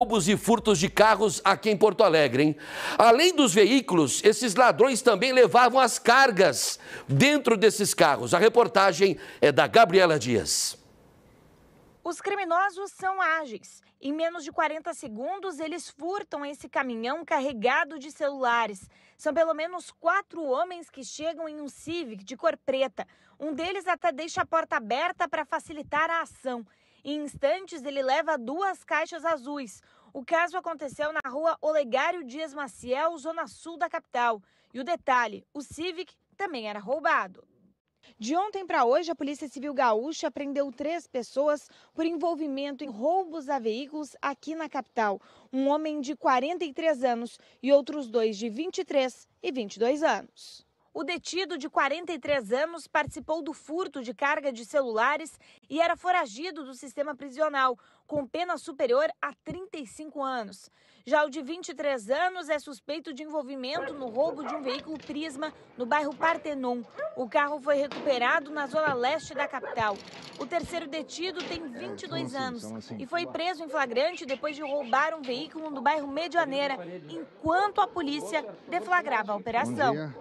roubos e furtos de carros aqui em Porto Alegre. Hein? Além dos veículos, esses ladrões também levavam as cargas dentro desses carros. A reportagem é da Gabriela Dias. Os criminosos são ágeis. Em menos de 40 segundos, eles furtam esse caminhão carregado de celulares. São pelo menos quatro homens que chegam em um Civic de cor preta. Um deles até deixa a porta aberta para facilitar a ação. Em instantes, ele leva duas caixas azuis. O caso aconteceu na rua Olegário Dias Maciel, zona sul da capital. E o detalhe: o Civic também era roubado. De ontem para hoje, a Polícia Civil Gaúcha prendeu três pessoas por envolvimento em roubos a veículos aqui na capital. Um homem de 43 anos e outros dois de 23 e 22 anos. O detido de 43 anos participou do furto de carga de celulares e era foragido do sistema prisional, com pena superior a 35 anos. Já o de 23 anos é suspeito de envolvimento no roubo de um veículo Prisma no bairro Partenon. O carro foi recuperado na zona leste da capital. O terceiro detido tem 22 é, assim? anos assim? e foi preso em flagrante depois de roubar um veículo no bairro Medianeira, enquanto a polícia deflagrava a operação.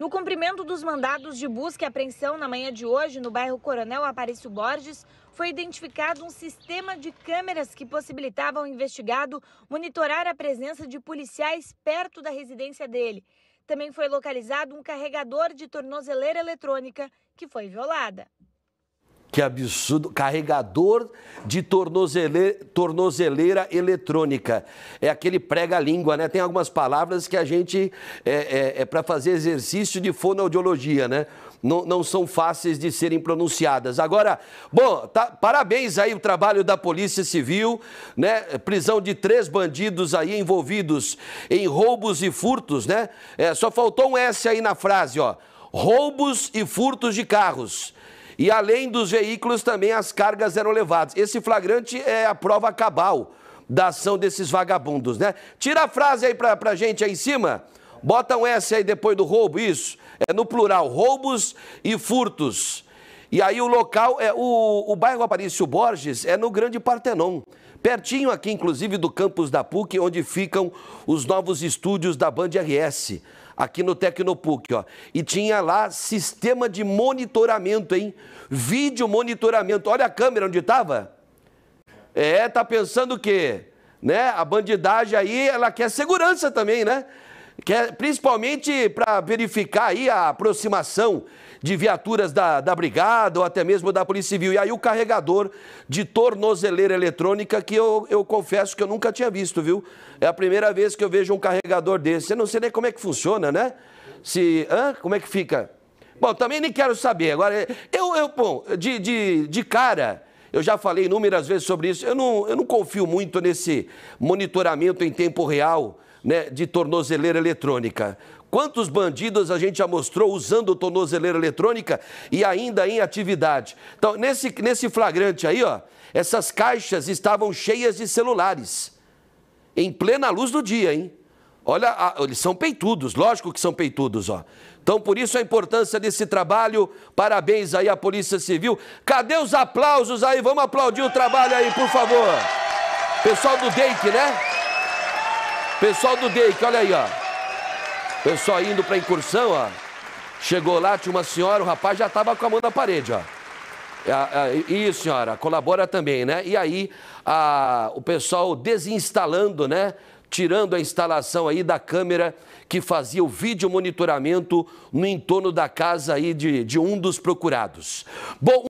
No cumprimento dos mandados de busca e apreensão na manhã de hoje, no bairro Coronel Aparício Borges, foi identificado um sistema de câmeras que possibilitava ao investigado monitorar a presença de policiais perto da residência dele. Também foi localizado um carregador de tornozeleira eletrônica que foi violada. Que absurdo. Carregador de tornozele... tornozeleira eletrônica. É aquele prega-língua, né? Tem algumas palavras que a gente. É, é, é para fazer exercício de fonoaudiologia, né? Não, não, são fáceis de serem pronunciadas. Agora, bom, tá, parabéns aí o trabalho da Polícia Civil, né? Prisão de três bandidos aí envolvidos em roubos e furtos, né? É, só faltou um S aí na frase, ó. Roubos e furtos de carros. E além dos veículos, também as cargas eram levadas. Esse flagrante é a prova cabal da ação desses vagabundos, né? Tira a frase aí pra, pra gente aí em cima. Bota um S aí depois do roubo, isso. É no plural, roubos e furtos. E aí o local é o, o bairro Aparício Borges é no Grande Partenon, pertinho aqui inclusive do campus da PUC, onde ficam os novos estúdios da Band RS aqui no Tecnopuc, ó. E tinha lá sistema de monitoramento, hein? Vídeo monitoramento. Olha a câmera onde estava. É, tá pensando o quê? Né? A bandidagem aí, ela quer segurança também, né? que é principalmente para verificar aí a aproximação de viaturas da, da Brigada ou até mesmo da Polícia Civil. E aí o carregador de tornozeleira eletrônica que eu, eu confesso que eu nunca tinha visto, viu? É a primeira vez que eu vejo um carregador desse. Eu não sei nem como é que funciona, né? Se. Hã? Como é que fica? Bom, também nem quero saber. Agora, eu, eu bom, de, de, de cara. Eu já falei inúmeras vezes sobre isso. Eu não, eu não confio muito nesse monitoramento em tempo real né, de tornozeleira eletrônica. Quantos bandidos a gente já mostrou usando tornozeleira eletrônica e ainda em atividade? Então, nesse, nesse flagrante aí, ó, essas caixas estavam cheias de celulares, em plena luz do dia, hein? Olha, eles são peitudos, lógico que são peitudos, ó. Então, por isso a importância desse trabalho. Parabéns aí à Polícia Civil. Cadê os aplausos aí? Vamos aplaudir o trabalho aí, por favor. Pessoal do DEIC, né? Pessoal do DEIC, olha aí, ó. Pessoal indo pra incursão, ó. Chegou lá, tinha uma senhora, o rapaz já estava com a mão na parede, ó. É, é, isso, senhora, colabora também, né? E aí, a, o pessoal desinstalando, né? Tirando a instalação aí da câmera que fazia o vídeo monitoramento no entorno da casa aí de, de um dos procurados. Bom,